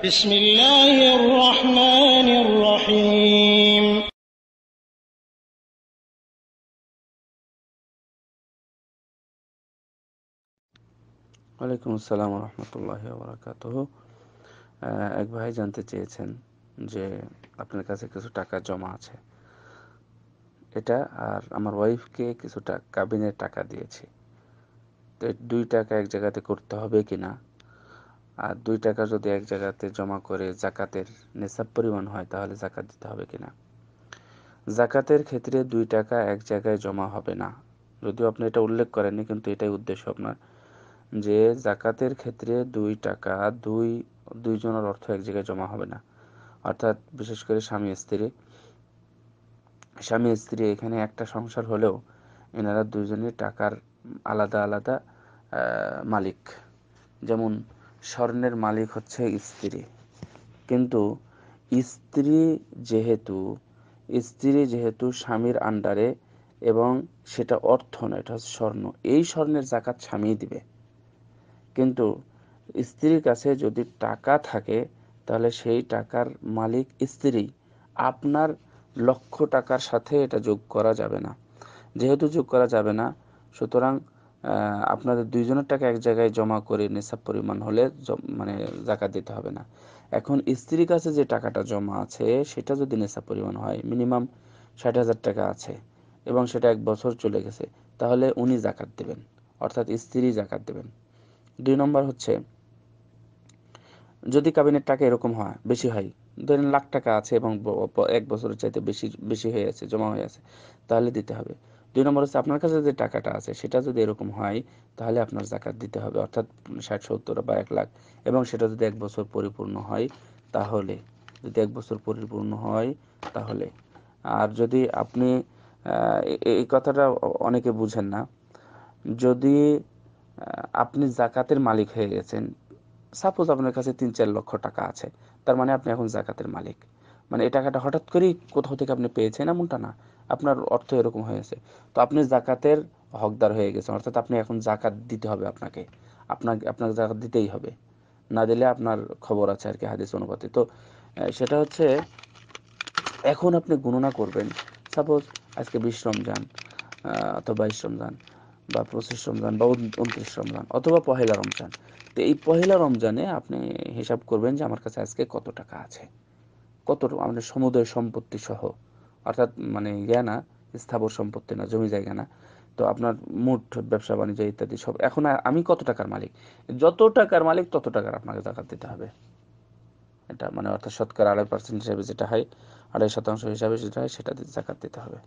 بسم الله الرحمن الرحيم ওয়ালাইকুম আসসালাম রহমতুল্লাহ বরাকাতহ এক ভাই জানতে চেয়েছেন যে আপনার কাছে কিছু টাকা জমা আছে এটা আর আমার ওয়াইফকে কিছু টাকা কাবিনের টাকা দিয়েছি তো দুই টাকা এক জায়গাতে করতে হবে কি না আর দুই টাকা যদি এক জায়গাতে জমা করে জাকাতের নেশাব পরিমাণ হয় তাহলে জাকাত দিতে হবে কিনা জাকাতের ক্ষেত্রে দুই টাকা এক জায়গায় জমা হবে না যদিও আপনি এটা উল্লেখ করেননি কিন্তু এটাই উদ্দেশ্য আপনার যে জাকাতের ক্ষেত্রে দুই টাকা দুই দুইজনের অর্থ এক জায়গায় জমা হবে না অর্থাৎ বিশেষ করে স্বামী স্ত্রী স্বামী স্ত্রী এখানে একটা সংসার হলেও এনারা দুজনে টাকার আলাদা আলাদা মালিক যেমন স্বর্ণের মালিক হচ্ছে স্ত্রী কিন্তু স্ত্রী যেহেতু স্ত্রী যেহেতু স্বামীর আন্ডারে এবং সেটা অর্থ নয় এটা হচ্ছে স্বর্ণ এই স্বর্ণের জাকাত স্বামী দিবে কিন্তু স্ত্রীর কাছে যদি টাকা থাকে তাহলে সেই টাকার মালিক স্ত্রী আপনার লক্ষ টাকার সাথে এটা যোগ করা যাবে না যেহেতু যোগ করা যাবে না সুতরাং আপনাদের দুইজনের টাকা এক জায়গায় জমা করে নিসাব পরিমাণ হলে মানে জাকাত দিতে হবে না এখন স্ত্রীর কাছে যে টাকাটা জমা আছে সেটা যদি নিসাব পরিমাণ হয় মিনিমাম ষাট হাজার টাকা আছে এবং সেটা এক বছর চলে গেছে তাহলে উনি জাকাত দেবেন অর্থাৎ স্ত্রী জাকাত দেবেন দুই নম্বর হচ্ছে যদি কাবিনের টাকা এরকম হয় বেশি হয় ধরেন লাখ টাকা আছে এবং এক বছরের চাইতে বেশি বেশি হয়ে আছে জমা হয়ে আছে তাহলে দিতে হবে দুই নম্বর হচ্ছে আপনার কাছে যে টাকাটা আছে সেটা যদি এরকম হয় তাহলে আপনার জাকাত দিতে হবে অর্থাৎ ষাট সত্তর বা এক লাখ এবং সেটা যদি এক বছর পরিপূর্ণ হয় তাহলে যদি এক বছর পরিপূর্ণ হয় তাহলে আর যদি আপনি এই কথাটা অনেকে বুঝেন না যদি আপনি জাকাতের মালিক হয়ে গেছেন সাপোজ আপনার কাছে তিন চার লক্ষ টাকা আছে তার মানে আপনি এখন জাকাতের মালিক মানে এই টাকাটা হঠাৎ করেই কোথাও থেকে আপনি পেয়েছেন এমনটা না আপনার অর্থ এরকম হয়েছে তো আপনি জাকাতের হকদার হয়ে গেছেন অর্থাৎ আপনি এখন জাকাত দিতে হবে আপনাকে আপনাকে আপনাকে জাকাত দিতেই হবে না দিলে আপনার খবর আছে আর কি হাদিস অনুপাতে তো সেটা হচ্ছে এখন আপনি গণনা করবেন সাপোজ আজকে বিশ রমজান অথবা বাইশ রমজান বা পঁচিশ রমজান বা উনত্রিশ রমজান অথবা পহেলা রমজান তো এই পহেলা রমজানে আপনি হিসাব করবেন যে আমার কাছে আজকে কত টাকা আছে কত আমাদের সমুদয় সম্পত্তি সহ অর্থাৎ মানে ইয়া না স্থাবর সম্পত্তি না জমি জায়গা না তো আপনার মুঠ ব্যবসা বাণিজ্য ইত্যাদি সব এখন আমি কত টাকার মালিক যত টাকার মালিক তত টাকার আপনাকে জাকাত দিতে হবে এটা মানে অর্থাৎ শতকরা আড়াই পার্সেন্ট হিসাবে যেটা হয় আড়াই শতাংশ হিসাবে যেটা হয় সেটা জাকাত দিতে হবে